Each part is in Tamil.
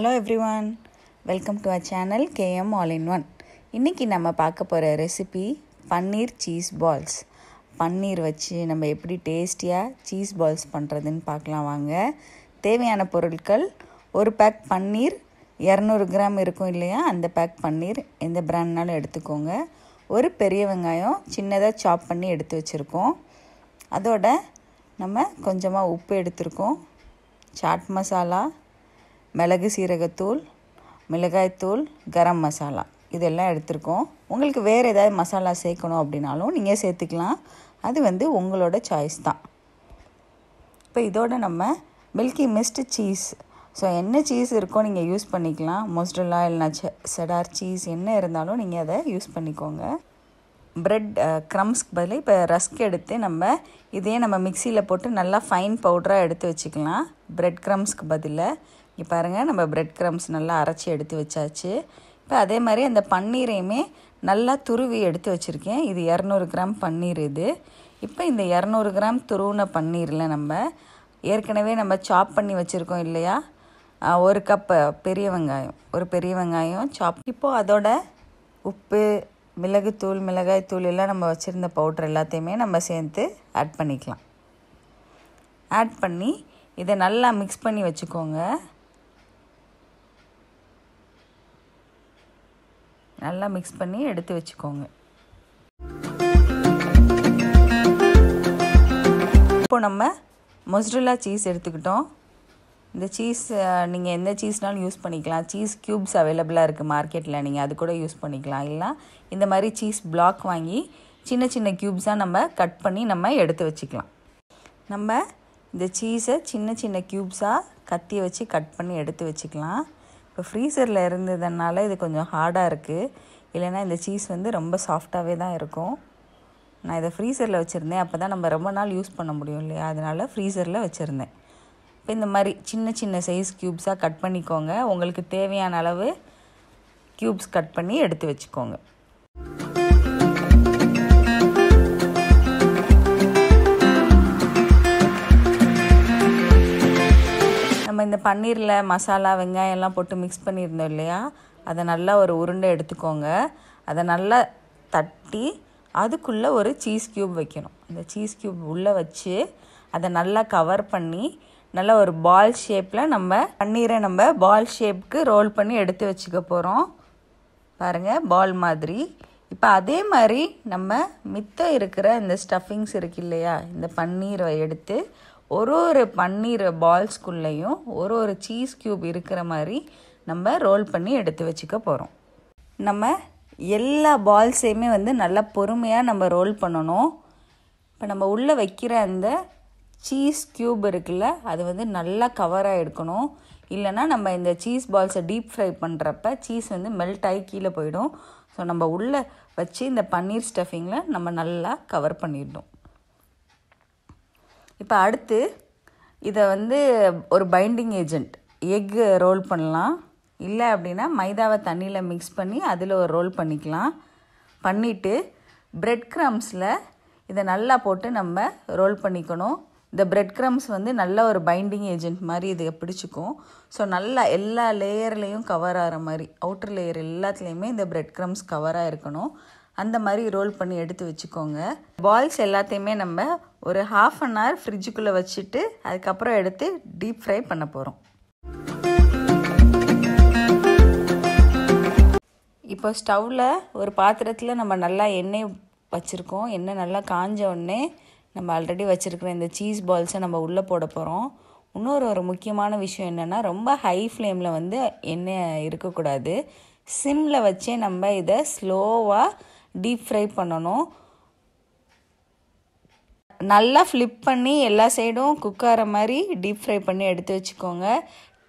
hello everyone welcome to our channel KM all in one இன்றைக்கி நம்ம பார்க்க போகிற recipe paneer cheese balls paneer வச்சு நம்ம எப்படி டேஸ்டியாக சீஸ் பால்ஸ் பண்ணுறதுன்னு பார்க்கலாம் வாங்க தேவையான பொருட்கள் ஒரு பேக் பன்னீர் இரநூறு கிராம் இருக்கும் இல்லையா அந்த பேக் பன்னீர் எந்த பிராண்ட்னாலும் எடுத்துக்கோங்க ஒரு பெரிய வெங்காயம் சின்னதாக சாப் பண்ணி எடுத்து வச்சுருக்கோம் அதோட நம்ம கொஞ்சமாக உப்பு எடுத்துருக்கோம் சாட் மசாலா மிளகு சீரகத்தூள் மிளகாய்த்தூள் கரம் மசாலா இதெல்லாம் எடுத்துருக்கோம் உங்களுக்கு வேறு ஏதாவது மசாலா சேர்க்கணும் அப்படின்னாலும் நீங்கள் சேர்த்துக்கலாம் அது வந்து உங்களோட சாய்ஸ் தான் இப்போ இதோட நம்ம மில்கி மிஸ்டு சீஸ் ஸோ என்ன சீஸ் இருக்கோ நீங்கள் யூஸ் பண்ணிக்கலாம் மொஸ்டல்லா இல்லைனா செடார் சீஸ் என்ன இருந்தாலும் நீங்கள் அதை யூஸ் பண்ணிக்கோங்க ப்ரெட் க்ரம்ஸ்க்கு பதில் இப்போ ரஸ்க் எடுத்து நம்ம இதையே நம்ம மிக்சியில் போட்டு நல்லா ஃபைன் பவுடராக எடுத்து வச்சுக்கலாம் ப்ரெட் க்ரம்ஸ்க்கு பதில் இங்கே பாருங்கள் நம்ம பிரெட் க்ரம்ஸ் நல்லா அரைச்சி எடுத்து வச்சாச்சு இப்போ அதே மாதிரி அந்த பன்னீரையுமே நல்லா துருவி எடுத்து வச்சுருக்கேன் இது இரநூறு கிராம் பன்னீர் இது இப்போ இந்த இரநூறு கிராம் துருவின பன்னீரில் நம்ம ஏற்கனவே நம்ம சாப் பண்ணி வச்சுருக்கோம் இல்லையா ஒரு கப்பு பெரிய வெங்காயம் ஒரு பெரிய வெங்காயம் சாப் இப்போது அதோட உப்பு மிளகுத்தூள் மிளகாய்த்தூள் எல்லாம் நம்ம வச்சுருந்த பவுட்ரு எல்லாத்தையுமே நம்ம சேர்த்து ஆட் பண்ணிக்கலாம் ஆட் பண்ணி இதை நல்லா மிக்ஸ் பண்ணி வச்சுக்கோங்க நல்லா மிக்ஸ் பண்ணி எடுத்து வச்சுக்கோங்க இப்போ நம்ம மொஸ்ட்ரலா சீஸ் எடுத்துக்கிட்டோம் இந்த சீஸ் நீங்கள் எந்த சீஸ்னாலும் யூஸ் பண்ணிக்கலாம் சீஸ் க்யூப்ஸ் அவைலபிளாக இருக்குது மார்க்கெட்டில் நீங்கள் அது கூட யூஸ் பண்ணிக்கலாம் இல்லை இந்த மாதிரி சீஸ் பிளாக் வாங்கி சின்ன சின்ன க்யூப்ஸாக நம்ம கட் பண்ணி நம்ம எடுத்து வச்சுக்கலாம் நம்ம இந்த சீஸை சின்ன சின்ன க்யூப்ஸாக கத்தி வச்சு கட் பண்ணி எடுத்து வச்சுக்கலாம் இப்போ ஃப்ரீசரில் இருந்ததுனால இது கொஞ்சம் ஹார்டாக இருக்குது இல்லைனா இந்த சீஸ் வந்து ரொம்ப சாஃப்டாகவே தான் இருக்கும் நான் இதை ஃப்ரீசரில் வச்சுருந்தேன் அப்போ தான் நம்ம ரொம்ப நாள் யூஸ் பண்ண முடியும் இல்லையா அதனால் ஃப்ரீசரில் வச்சுருந்தேன் இப்போ இந்த மாதிரி சின்ன சின்ன சைஸ் க்யூப்ஸாக கட் பண்ணிக்கோங்க உங்களுக்கு தேவையான அளவு க்யூப்ஸ் கட் பண்ணி எடுத்து வச்சுக்கோங்க இந்த பன்னீரில் மசாலா வெங்காயம் எல்லாம் போட்டு மிக்ஸ் பண்ணியிருந்தோம் இல்லையா அதை நல்லா ஒரு உருண்டை எடுத்துக்கோங்க அதை நல்லா தட்டி அதுக்குள்ளே ஒரு சீஸ் க்யூப் வைக்கணும் அந்த சீஸ் க்யூப் உள்ளே வச்சு அதை நல்லா கவர் பண்ணி நல்லா ஒரு பால் ஷேப்பில் நம்ம பன்னீரை நம்ம பால் ஷேப்புக்கு ரோல் பண்ணி எடுத்து வச்சுக்க போகிறோம் பாருங்கள் பால் மாதிரி இப்போ அதே மாதிரி நம்ம மித்தம் இருக்கிற இந்த ஸ்டஃபிங்ஸ் இருக்கு இல்லையா இந்த பன்னீரை எடுத்து ஒரு ஒரு பன்னீர் பால்ஸ்குள்ளேயும் ஒரு ஒரு சீஸ் க்யூப் இருக்கிற மாதிரி நம்ம ரோல் பண்ணி எடுத்து வச்சுக்க போகிறோம் நம்ம எல்லா பால்ஸையுமே வந்து நல்லா பொறுமையாக நம்ம ரோல் பண்ணணும் இப்போ நம்ம உள்ளே வைக்கிற அந்த சீஸ் க்யூப் இருக்குல்ல அது வந்து நல்லா கவராக எடுக்கணும் இல்லைனா நம்ம இந்த சீஸ் பால்ஸை டீப் ஃப்ரை பண்ணுறப்ப சீஸ் வந்து மெல்ட் ஆகி கீழே போயிடும் ஸோ நம்ம உள்ளே வச்சு இந்த பன்னீர் ஸ்டஃபிங்கில் நம்ம நல்லா கவர் பண்ணிடணும் இப்போ அடுத்து இதை வந்து ஒரு பைண்டிங் ஏஜெண்ட் எக் ரோல் பண்ணலாம் இல்லை அப்படின்னா மைதாவை தண்ணியில் மிக்ஸ் பண்ணி அதில் ஒரு ரோல் பண்ணிக்கலாம் பண்ணிவிட்டு ப்ரெட் க்ரம்ஸில் இதை நல்லா போட்டு நம்ம ரோல் பண்ணிக்கணும் இந்த ப்ரெட் க்ரம்ஸ் வந்து நல்ல ஒரு பைண்டிங் ஏஜென்ட் மாதிரி இதை பிடிச்சிக்கும் ஸோ நல்லா எல்லா லேயர்லேயும் கவர் ஆகிற மாதிரி அவுட்டர் லேயர் எல்லாத்துலேயுமே இந்த ப்ரெட் க்ரம்ஸ் கவராக இருக்கணும் அந்த மாதிரி ரோல் பண்ணி எடுத்து வச்சுக்கோங்க பால்ஸ் எல்லாத்தையுமே நம்ம ஒரு ஹாஃப் அன் ஹவர் ஃப்ரிட்ஜுக்குள்ளே வச்சுட்டு அதுக்கப்புறம் எடுத்து டீப் ஃப்ரை பண்ண போகிறோம் இப்போ ஸ்டவ்வில் ஒரு பாத்திரத்தில் நம்ம நல்லா எண்ணெய் வச்சுருக்கோம் எண்ணெய் நல்லா காஞ்ச உடனே நம்ம ஆல்ரெடி வச்சுருக்கிற இந்த சீஸ் பால்ஸை நம்ம உள்ளே போட போகிறோம் இன்னொரு ஒரு முக்கியமான விஷயம் என்னென்னா ரொம்ப ஹை ஃப்ளேமில் வந்து எண்ணெய் இருக்கக்கூடாது சிம்மில் வச்சே நம்ம இதை ஸ்லோவாக டீப் ஃப்ரை பண்ணணும் நல்லா ஃப்ளிப் பண்ணி எல்லா சைடும் குக்கார மாதிரி டீப் ஃப்ரை பண்ணி எடுத்து வச்சுக்கோங்க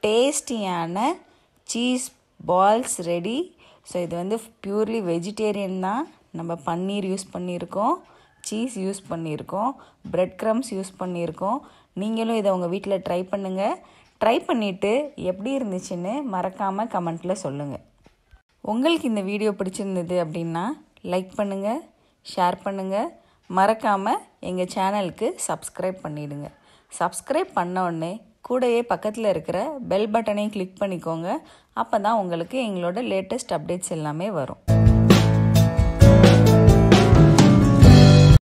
டேஸ்டியான சீஸ் பால்ஸ் ரெடி ஸோ இது வந்து ப்யூர்லி வெஜிடேரியன் தான் நம்ம பன்னீர் யூஸ் பண்ணியிருக்கோம் சீஸ் யூஸ் பண்ணியிருக்கோம் ப்ரெட் க்ரம்ஸ் யூஸ் பண்ணியிருக்கோம் நீங்களும் இதை உங்கள் வீட்டில் ட்ரை பண்ணுங்கள் ட்ரை பண்ணிவிட்டு எப்படி இருந்துச்சுன்னு மறக்காமல் கமெண்ட்டில் சொல்லுங்கள் உங்களுக்கு இந்த வீடியோ பிடிச்சிருந்தது அப்படின்னா லைக் பண்ணுங்கள் ஷேர் பண்ணுங்கள் மறக்காமல் எங்கள் சேனலுக்கு சப்ஸ்கிரைப் பண்ணிவிடுங்க சப்ஸ்கிரைப் பண்ணவுடனே கூடையே பக்கத்தில் இருக்கிற பெல் பட்டனையும் கிளிக் பண்ணிக்கோங்க அப்போ தான் உங்களுக்கு எங்களோட லேட்டஸ்ட் அப்டேட்ஸ் எல்லாமே வரும்